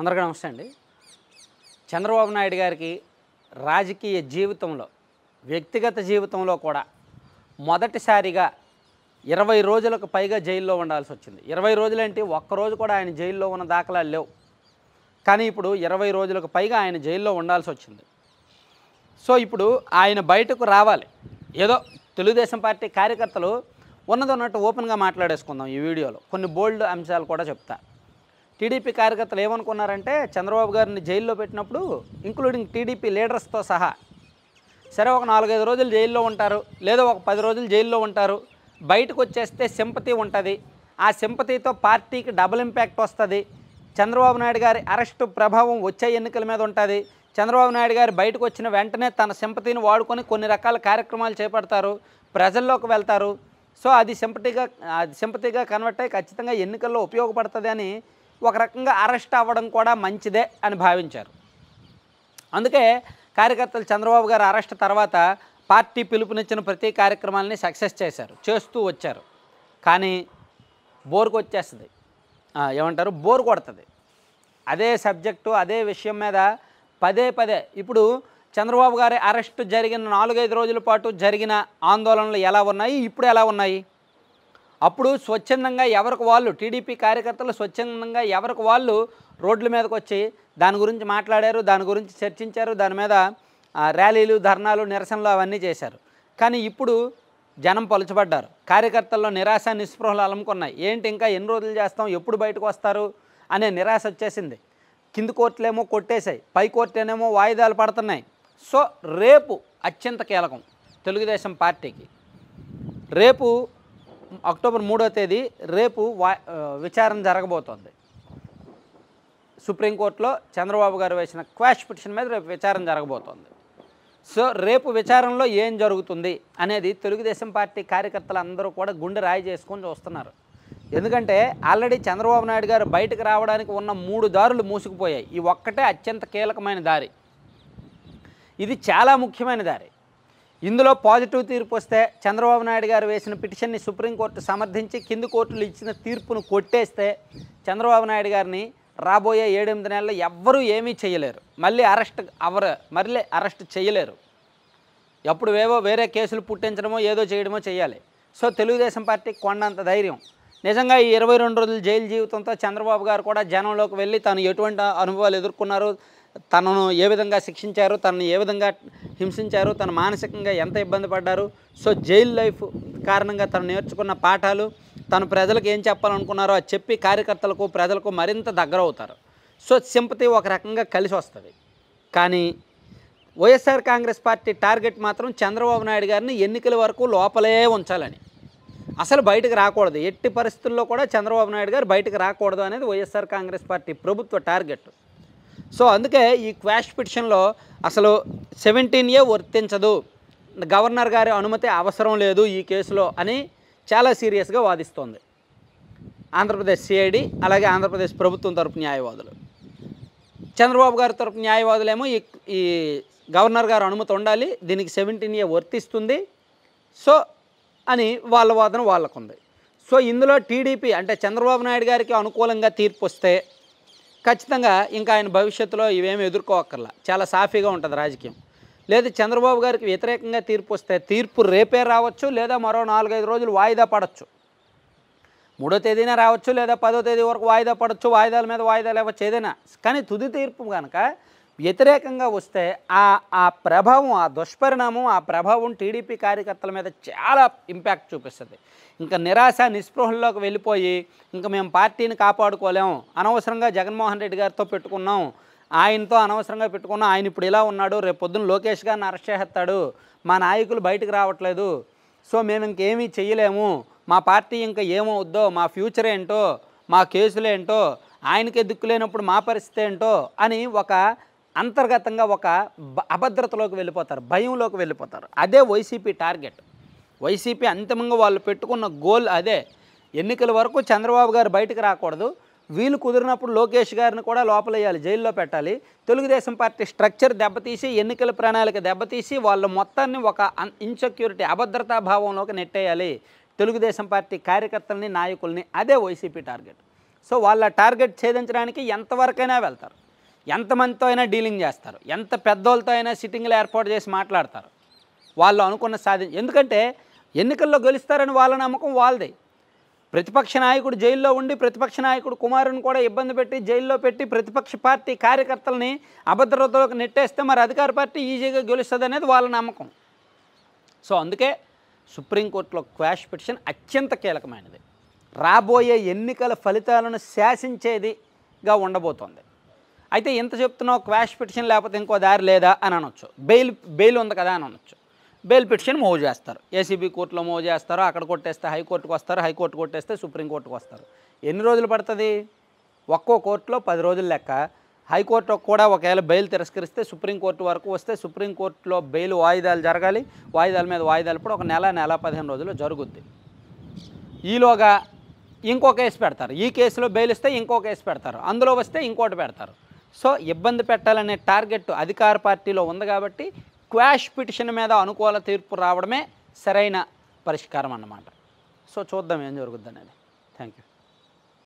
అందరికీ నమస్తే అండి చంద్రబాబు నాయుడు గారికి రాజకీయ జీవితంలో వ్యక్తిగత జీవితంలో కూడా మొదటిసారిగా ఇరవై రోజులకు పైగా జైల్లో ఉండాల్సి వచ్చింది ఇరవై రోజులంటే ఒక్కరోజు కూడా ఆయన జైల్లో ఉన్న దాఖలాలు లేవు కానీ ఇప్పుడు ఇరవై రోజులకు పైగా ఆయన జైల్లో ఉండాల్సి వచ్చింది సో ఇప్పుడు ఆయన బయటకు రావాలి ఏదో తెలుగుదేశం పార్టీ కార్యకర్తలు ఉన్నదన్నట్టు ఓపెన్గా మాట్లాడేసుకుందాం ఈ వీడియోలో కొన్ని బోల్డ్ అంశాలు కూడా చెప్తాను టీడీపీ కార్యకర్తలు ఏమనుకున్నారంటే చంద్రబాబు గారిని జైల్లో పెట్టినప్పుడు ఇంక్లూడింగ్ టీడీపీ లీడర్స్తో సహా సరే ఒక నాలుగైదు రోజులు జైల్లో ఉంటారు లేదా ఒక పది రోజులు జైల్లో ఉంటారు బయటకు వచ్చేస్తే సింపతి ఉంటుంది ఆ సింపతితో పార్టీకి డబుల్ ఇంపాక్ట్ వస్తుంది చంద్రబాబు నాయుడు గారి అరెస్టు ప్రభావం వచ్చే ఎన్నికల మీద ఉంటుంది చంద్రబాబు నాయుడు గారు బయటకు వచ్చిన వెంటనే తన సింపతిని వాడుకొని కొన్ని రకాల కార్యక్రమాలు చేపడతారు ప్రజల్లోకి వెళ్తారు సో అది సింపతిగా సింపతిగా కన్వర్ట్ అయ్యి ఖచ్చితంగా ఎన్నికల్లో ఉపయోగపడుతుంది అని ఒక రకంగా అరెస్ట్ అవ్వడం కూడా మంచిదే అని భావించారు అందుకే కార్యకర్తలు చంద్రబాబు గారు అరెస్ట్ తర్వాత పార్టీ పిలుపునిచ్చిన ప్రతి కార్యక్రమాలని సక్సెస్ చేశారు చేస్తూ వచ్చారు కానీ బోర్కు వచ్చేస్తుంది ఏమంటారు బోర్ కొడుతుంది అదే సబ్జెక్టు అదే విషయం మీద పదే పదే ఇప్పుడు చంద్రబాబు గారి అరెస్ట్ జరిగిన నాలుగైదు రోజుల పాటు జరిగిన ఆందోళనలు ఎలా ఉన్నాయి ఇప్పుడు ఎలా ఉన్నాయి అప్పుడు స్వచ్ఛందంగా ఎవరికి వాళ్ళు టీడీపీ కార్యకర్తలు స్వచ్ఛందంగా ఎవరికి వాళ్ళు రోడ్ల మీదకి వచ్చి దాని గురించి మాట్లాడారు దాని గురించి చర్చించారు దాని మీద ర్యాలీలు ధర్నాలు నిరసనలు అవన్నీ చేశారు కానీ ఇప్పుడు జనం పలుచబడ్డారు కార్యకర్తల్లో నిరాశ నిస్పృహలు అలముకున్నాయి ఏంటి ఇంకా ఎన్ని రోజులు చేస్తాం ఎప్పుడు బయటకు వస్తారు అనే నిరాశ వచ్చేసింది కింది కోర్టులేమో కొట్టేశాయి పై కోర్టులేమో వాయిదాలు పడుతున్నాయి సో రేపు అత్యంత కీలకం తెలుగుదేశం పార్టీకి రేపు అక్టోబర్ మూడో తేదీ రేపు విచారణ జరగబోతోంది సుప్రీంకోర్టులో చంద్రబాబు గారు వేసిన క్వాష్ పిటిషన్ మీద రేపు విచారణ జరగబోతోంది సో రేపు విచారణలో ఏం జరుగుతుంది అనేది తెలుగుదేశం పార్టీ కార్యకర్తలందరూ కూడా గుండె రాయి చేసుకొని చూస్తున్నారు ఎందుకంటే ఆల్రెడీ చంద్రబాబు నాయుడు గారు బయటకు రావడానికి ఉన్న మూడు దారులు మూసుకుపోయాయి ఈ ఒక్కటే అత్యంత కీలకమైన దారి ఇది చాలా ముఖ్యమైన దారి ఇందులో పాజిటివ్ తీర్పు వస్తే చంద్రబాబు నాయుడు గారు వేసిన పిటిషన్ని సుప్రీంకోర్టు సమర్థించి కింది కోర్టులు ఇచ్చిన తీర్పును కొట్టేస్తే చంద్రబాబు నాయుడు గారిని రాబోయే ఏడెనిమిది నెలలు ఎవ్వరూ ఏమీ చేయలేరు మళ్ళీ అరెస్ట్ అవరు మళ్ళీ అరెస్ట్ చేయలేరు ఎప్పుడు వేవో వేరే కేసులు పుట్టించడమో ఏదో చేయడమో చేయాలి సో తెలుగుదేశం పార్టీ కొండంత ధైర్యం నిజంగా ఈ ఇరవై రెండు రోజుల జైలు జీవితంతో చంద్రబాబు గారు కూడా జనంలోకి వెళ్ళి తను ఎటువంటి అనుభవాలు ఎదుర్కొన్నారు తనను ఏ విధంగా శిక్షించారు తనను ఏ విధంగా హింసించారు తను మానసికంగా ఎంత ఇబ్బంది పడ్డారు సో జైల్ లైఫ్ కారణంగా తను నేర్చుకున్న పాఠాలు తను ప్రజలకు ఏం చెప్పాలనుకున్నారో అది చెప్పి కార్యకర్తలకు ప్రజలకు మరింత దగ్గర అవుతారు సో సింపతి ఒక రకంగా కలిసి వస్తుంది కానీ వైఎస్ఆర్ కాంగ్రెస్ పార్టీ టార్గెట్ మాత్రం చంద్రబాబు నాయుడు గారిని ఎన్నికల వరకు లోపలే ఉంచాలని అసలు బయటకు రాకూడదు ఎట్టి పరిస్థితుల్లో కూడా చంద్రబాబు నాయుడు గారు బయటకు రాకూడదు అనేది వైఎస్ఆర్ కాంగ్రెస్ పార్టీ ప్రభుత్వ టార్గెట్ సో అందుకే ఈ క్వాష్ పిటిషన్లో అసలు సెవెంటీన్ ఏ వర్తించదు గవర్నర్ గారి అనుమతి అవసరం లేదు ఈ కేసులో అని చాలా సీరియస్గా వాదిస్తోంది ఆంధ్రప్రదేశ్ సిఐడి అలాగే ఆంధ్రప్రదేశ్ ప్రభుత్వం తరపు న్యాయవాదులు చంద్రబాబు గారి తరపు న్యాయవాదులేమో ఈ ఈ గవర్నర్ గారు అనుమతి ఉండాలి దీనికి సెవెంటీన్ ఏ వర్తిస్తుంది సో అని వాళ్ళ వాదన వాళ్ళకుంది సో ఇందులో టీడీపీ అంటే చంద్రబాబు నాయుడు గారికి అనుకూలంగా తీర్పు వస్తే ఖచ్చితంగా ఇంకా ఆయన భవిష్యత్తులో ఇవేమి ఎదుర్కోవక్కర్లా చాలా సాఫీగా ఉంటుంది రాజకీయం లేదు చంద్రబాబు గారికి వ్యతిరేకంగా తీర్పు వస్తే తీర్పు రేపే రావచ్చు లేదా మరో నాలుగైదు రోజులు వాయిదా పడవచ్చు మూడో తేదీన రావచ్చు లేదా పదో తేదీ వరకు వాయిదా పడచ్చు వాయిదాల మీద వాయిదాలు ఇవ్వచ్చు ఏదైనా కానీ తుది తీర్పు కనుక వ్యతిరేకంగా వస్తే ఆ ఆ ప్రభావం ఆ దుష్పరిణామం ఆ ప్రభావం టీడీపీ కార్యకర్తల మీద చాలా ఇంపాక్ట్ చూపిస్తుంది ఇంకా నిరాశ నిస్పృహల్లోకి వెళ్ళిపోయి ఇంకా మేము పార్టీని కాపాడుకోలేము అనవసరంగా జగన్మోహన్ రెడ్డి గారితో పెట్టుకున్నాం ఆయనతో అనవసరంగా పెట్టుకున్నాం ఆయన ఇప్పుడు ఇలా ఉన్నాడు రేపు పొద్దున్న లోకేష్ గారిని అరెస్ట్ చేస్తాడు మా నాయకులు బయటకు రావట్లేదు సో మేము ఇంకేమీ చేయలేము మా పార్టీ ఇంకా ఏమవుద్దో మా ఫ్యూచర్ ఏంటో మా కేసులేంటో ఆయనకే దిక్కులేనప్పుడు మా పరిస్థితి ఏంటో అని ఒక అంతర్గతంగా ఒక అభద్రతలోకి వెళ్ళిపోతారు భయంలోకి వెళ్ళిపోతారు అదే వైసీపీ టార్గెట్ వైసీపీ అంతిమంగా వాళ్ళు పెట్టుకున్న గోల్ అదే ఎన్నికల వరకు చంద్రబాబు గారు బయటకు రాకూడదు వీలు కుదిరినప్పుడు లోకేష్ గారిని కూడా లోపలేయాలి జైల్లో పెట్టాలి తెలుగుదేశం పార్టీ స్ట్రక్చర్ దెబ్బతీసి ఎన్నికల ప్రణాళిక దెబ్బతీసి వాళ్ళ మొత్తాన్ని ఒక ఇన్సెక్యూరిటీ అభద్రతా భావంలోకి నెట్టేయాలి తెలుగుదేశం పార్టీ కార్యకర్తల్ని నాయకుల్ని అదే వైసీపీ టార్గెట్ సో వాళ్ళ టార్గెట్ ఛేదించడానికి ఎంతవరకైనా వెళ్తారు ఎంతమందితో అయినా డీలింగ్ చేస్తారు ఎంత పెద్దోళ్ళతో అయినా సిట్టింగ్లు ఏర్పాటు చేసి మాట్లాడతారు వాళ్ళు అనుకున్న సాధి ఎందుకంటే ఎన్నికల్లో గెలుస్తారని వాళ్ళ నమ్మకం వాళ్ళదే ప్రతిపక్ష నాయకుడు జైల్లో ఉండి ప్రతిపక్ష నాయకుడు కుమారుని కూడా ఇబ్బంది పెట్టి జైల్లో పెట్టి ప్రతిపక్ష పార్టీ కార్యకర్తలని అభద్రతలోకి నెట్టేస్తే మరి అధికార పార్టీ ఈజీగా గెలుస్తుంది అనేది వాళ్ళ నమ్మకం సో అందుకే సుప్రీంకోర్టులో క్వాష్ పిటిషన్ అత్యంత కీలకమైనది రాబోయే ఎన్నికల ఫలితాలను శాసించేదిగా ఉండబోతోంది అయితే ఇంత చెప్తున్నావు క్వాష్ పిటిషన్ లేకపోతే ఇంకో దారి లేదా అని అనొచ్చు బెయిల్ బెయిల్ ఉంది కదా అని అనొచ్చు బెయిల్ పిటిషన్ మూవ్ చేస్తారు ఏసీబీ కోర్టులో మూవ్ చేస్తారు అక్కడ కొట్టేస్తే హైకోర్టుకు వస్తారు హైకోర్టు కొట్టేస్తే సుప్రీంకోర్టుకు వస్తారు ఎన్ని రోజులు పడుతుంది ఒక్కో కోర్టులో పది రోజులు లెక్క హైకోర్టు కూడా ఒకవేళ బెయిల్ తిరస్కరిస్తే సుప్రీంకోర్టు వరకు వస్తే సుప్రీంకోర్టులో బెయిల్ వాయిదాలు జరగాలి వాయిదాల మీద వాయిదాలు కూడా ఒక నెల నెల పదిహేను రోజులు జరుగుద్ది ఈలోగా ఇంకో కేసు పెడతారు ఈ కేసులో బెయిల్ ఇస్తే ఇంకో కేసు పెడతారు అందులో వస్తే ఇంకోటి పెడతారు సో ఇబ్బంది పెట్టాలనే టార్గెట్ అధికార పార్టీలో ఉంది కాబట్టి క్వాష్ పిటిషన్ మీద అనుకూల తీర్పు రావడమే సరైన పరిష్కారం అన్నమాట సో చూద్దాం ఏం జరుగుద్ది అనేది థ్యాంక్ యూ